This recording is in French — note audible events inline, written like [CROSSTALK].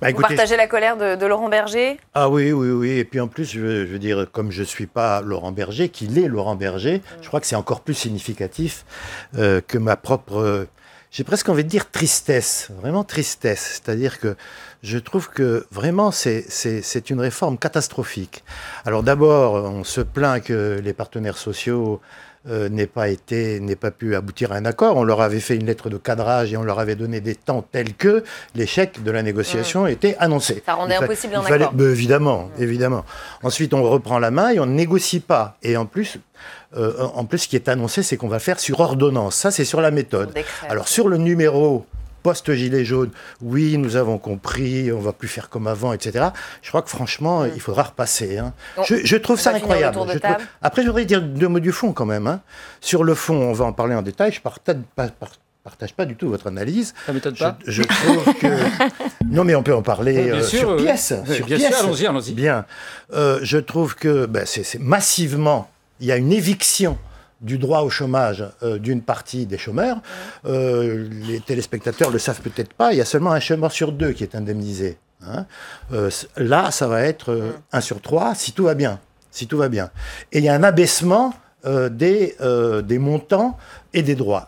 Bah, écoutez, Vous partagez la colère de, Laurent Berger Ah oui, oui, oui. Et puis en plus, je, veux dire, comme je ne suis pas Laurent Berger, qu'il est Laurent Berger, mm. je crois que c'est encore plus significatif euh, que ma propre, j'ai presque envie de dire tristesse, vraiment tristesse. C'est-à-dire que je trouve que vraiment c'est une réforme catastrophique. Alors d'abord, on se plaint que les partenaires sociaux euh, n'est pas été, n'est pas pu aboutir à un accord. On leur avait fait une lettre de cadrage et on leur avait donné des temps tels que l'échec de la négociation était annoncé. Ça rendait impossible un accord. Bah, évidemment, évidemment. Ensuite, on reprend la main et on ne négocie pas. Et en plus, euh, en plus, ce qui est annoncé, c'est qu'on va faire sur ordonnance. Ça, c'est sur la méthode. Alors sur le numéro ce gilet jaune, oui, nous avons compris, on va plus faire comme avant, etc. Je crois que franchement, mm. il faudra repasser. Hein. je, trouve ça incroyable. Après, je voudrais dire deux mots du fond quand même. Hein. Sur le fond, on va en parler en détail. Je partage pas. partage pas du tout votre analyse. Je, trouve que [LAUGHS] non, mais on peut en parler euh, sur pièce. bien y Bien. Euh, je trouve que ben, c'est massivement il y a une éviction du droit au chômage euh, d'une partie des chômeurs. Euh, les téléspectateurs le savent peut-être pas, il y a seulement un chômeur sur deux qui est indemnisé. Hein. Euh, là, ça va être un sur trois si tout va bien. Si tout va bien. Et il y a un abaissement des, des montants et des droits.